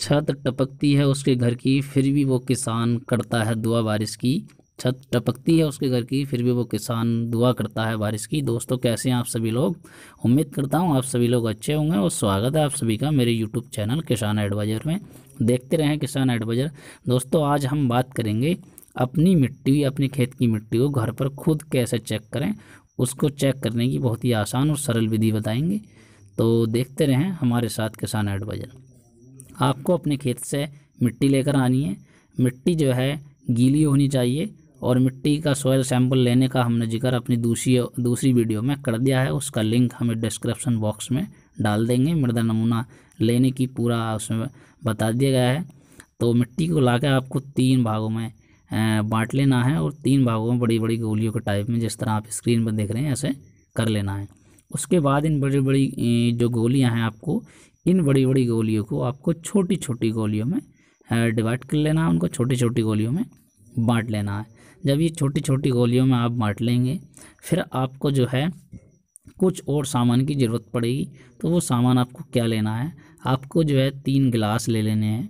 छत टपकती है उसके घर की फिर भी वो किसान करता है दुआ बारिश की छत टपकती है उसके घर की फिर भी वो किसान दुआ करता है बारिश की दोस्तों कैसे हैं आप सभी लोग उम्मीद करता हूँ आप सभी लोग अच्छे होंगे और स्वागत है आप सभी का मेरे यूट्यूब चैनल किसान एडवाइज़र में देखते रहें किसान एडवाइज़र दोस्तों आज हम बात करेंगे अपनी मिट्टी अपने खेत की मिट्टी को घर पर खुद कैसे चेक करें उसको चेक करने की बहुत ही आसान और सरल विधि बताएंगे तो देखते रहें हमारे साथ किसान एडवाइज़र आपको अपने खेत से मिट्टी लेकर आनी है मिट्टी जो है गीली होनी चाहिए और मिट्टी का सॉयल सैंपल लेने का हमने जिक्र अपनी दूसरी दूसरी वीडियो में कर दिया है उसका लिंक हमें डिस्क्रिप्शन बॉक्स में डाल देंगे मृदा नमूना लेने की पूरा उसमें बता दिया गया है तो मिट्टी को ला आपको तीन भागों में बांट लेना है और तीन भागों में बड़ी बड़ी गोलियों के टाइप में जिस तरह आप स्क्रीन पर देख रहे हैं ऐसे कर लेना है उसके बाद इन बड़ी बड़ी जो गोलियां हैं आपको इन बड़ी बड़ी गोलियों को आपको छोटी छोटी गोलियों में डिवाइड कर लेना है उनको छोटी छोटी गोलियों में बांट लेना है जब ये छोटी छोटी गोलियों में आप बांट लेंगे फिर आपको जो है कुछ और सामान की ज़रूरत पड़ेगी तो वो सामान आपको क्या लेना है आपको जो है तीन गिलास ले लेने हैं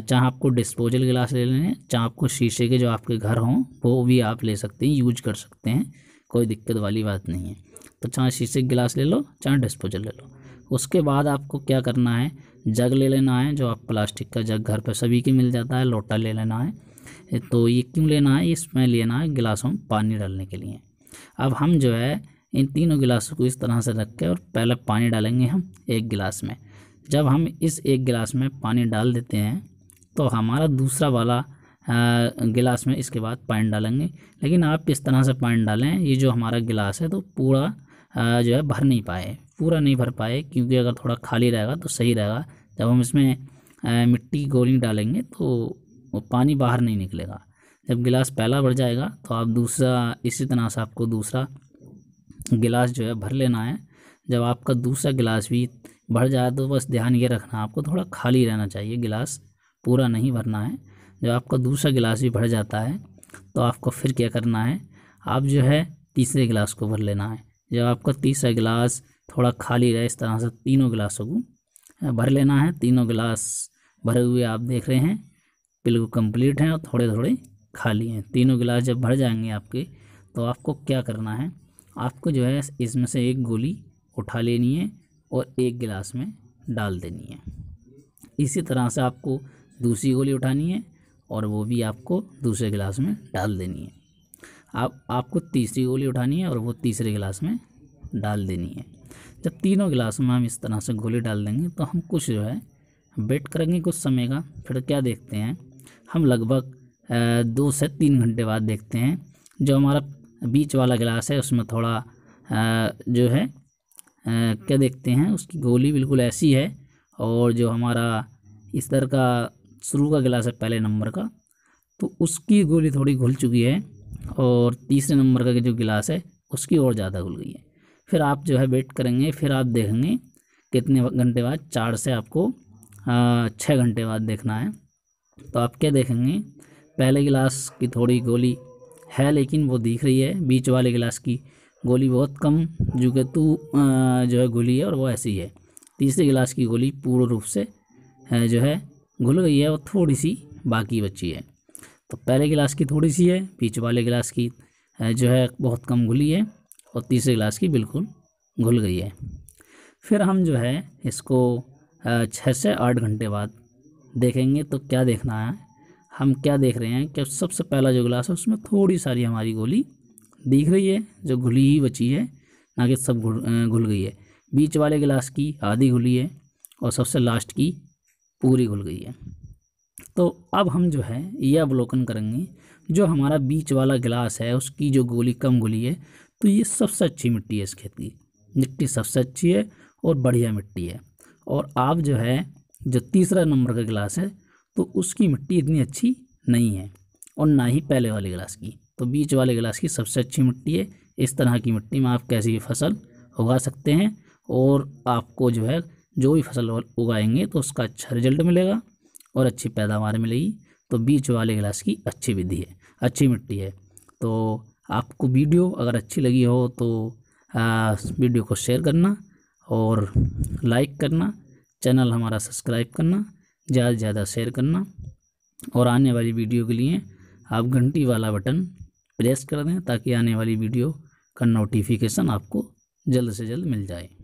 चाहे आपको डिस्पोजल गिलास ले लेने हैं चाहे आपको शीशे के जो आपके घर हों वो भी आप ले सकते हैं यूज कर सकते हैं कोई दिक्कत वाली बात नहीं है तो चाहे शीशे के गिलास ले लो चाहे डिस्पोजल ले लो उसके बाद आपको क्या करना है जग ले लेना है जो आप प्लास्टिक का जग घर पर सभी के मिल जाता है लोटा ले लेना है तो ये क्यों लेना है इसमें लेना है गिलासों में पानी डालने के लिए अब हम जो है इन तीनों गिलासों को इस तरह से रख के और पहले पानी डालेंगे हम एक गिलास में जब हम इस एक गिलास में पानी डाल देते हैं तो हमारा दूसरा वाला गिलास में इसके बाद पानी डालेंगे लेकिन आप इस तरह से पानी डालें ये जो हमारा गिलास है तो पूरा जो है भर नहीं पाए पूरा नहीं भर पाए क्योंकि अगर थोड़ा खाली रहेगा तो सही रहेगा जब हम इसमें मिट्टी गोली डालेंगे तो वो पानी बाहर नहीं निकलेगा जब गिलास पहला भर जाएगा तो आप दूसरा इसी तरह से आपको दूसरा गिलास जो है भर लेना है जब आपका दूसरा गिलास भी भर जाए तो बस ध्यान ये रखना आपको थोड़ा खाली रहना चाहिए गिलास पूरा नहीं भरना है जब आपका दूसरा गिलास भी भर जाता है तो आपको फिर क्या करना है आप जो है तीसरे गिलास को भर लेना है जब आपका तीसरा गिलास थोड़ा खाली रहे इस तरह से तीनों गिलासों को भर लेना है तीनों गिलास भरे हुए आप देख रहे हैं बिल्कुल कंप्लीट हैं और थोड़े थोड़े खाली हैं तीनों गिलास जब भर जाएंगे आपके तो आपको क्या करना है आपको जो है इसमें से एक गोली उठा लेनी है और एक गिलास में डाल देनी है इसी तरह से आपको दूसरी गोली उठानी है और वो भी आपको दूसरे गिलास में डाल देनी है आप आपको तीसरी गोली उठानी है और वो तीसरे गिलास में डाल देनी है जब तीनों गिलास में हम इस तरह से गोली डाल देंगे तो हम कुछ जो है वेट करेंगे कुछ समय का फिर क्या देखते हैं हम लगभग दो से तीन घंटे बाद देखते हैं जो हमारा बीच वाला गिलास है उसमें थोड़ा जो है क्या देखते हैं उसकी गोली बिल्कुल ऐसी है और जो हमारा इस तरह का शुरू का गिलास है पहले नंबर का तो उसकी गोली थोड़ी घुल चुकी है और तीसरे नंबर का जो गिलास है उसकी और ज़्यादा घुल गई है फिर आप जो है वेट करेंगे फिर आप देखेंगे कितने घंटे बाद चार से आपको छः घंटे बाद देखना है तो आप क्या देखेंगे पहले गिलास की थोड़ी गोली है लेकिन वो दिख रही है बीच वाले गिलास की गोली बहुत कम जो कि तू जो है घुली है और वो ऐसी है तीसरे गिलास की गोली पूर्ण रूप से जो है घुल गई है और थोड़ी सी बाकी बची है तो पहले गिलास की थोड़ी सी है बीच वाले गिलास की जो है बहुत कम घुली है और तीसरे गिलास की बिल्कुल घुल गई है फिर हम जो है इसको छः से आठ घंटे बाद देखेंगे तो क्या देखना है हम क्या देख रहे हैं कि सबसे पहला जो गिलास है उसमें थोड़ी सारी हमारी गोली दिख रही है जो घुली ही बची है ना कि सब घुल गई है बीच वाले गिलास की आधी घुली है और सबसे लास्ट की पूरी घुल गई है तो अब हम जो है ये अवलोकन करेंगे जो हमारा बीच वाला गिलास है उसकी जो गोली कम गोली है तो ये सबसे अच्छी मिट्टी है इस खेत की मिट्टी सबसे अच्छी है और बढ़िया मिट्टी है और आप जो है जो तीसरा नंबर का गिलास है तो उसकी मिट्टी इतनी अच्छी नहीं है और ना ही पहले वाले गिलास की तो बीच वाले गिलास की सबसे अच्छी मिट्टी है इस तरह की मिट्टी में आप कैसी भी फसल उगा सकते हैं और आपको जो है जो भी फसल उगाएंगे तो उसका अच्छा रिजल्ट मिलेगा और अच्छी पैदावार मिलेगी तो बीच वाले गिलास की अच्छी विधि है अच्छी मिट्टी है तो आपको वीडियो अगर अच्छी लगी हो तो आ, वीडियो को शेयर करना और लाइक करना चैनल हमारा सब्सक्राइब करना ज़्यादा से ज़्यादा शेयर करना और आने वाली वीडियो के लिए आप घंटी वाला बटन प्रेस कर दें ताकि आने वाली वीडियो का नोटिफिकेशन आपको जल्द से जल्द मिल जाए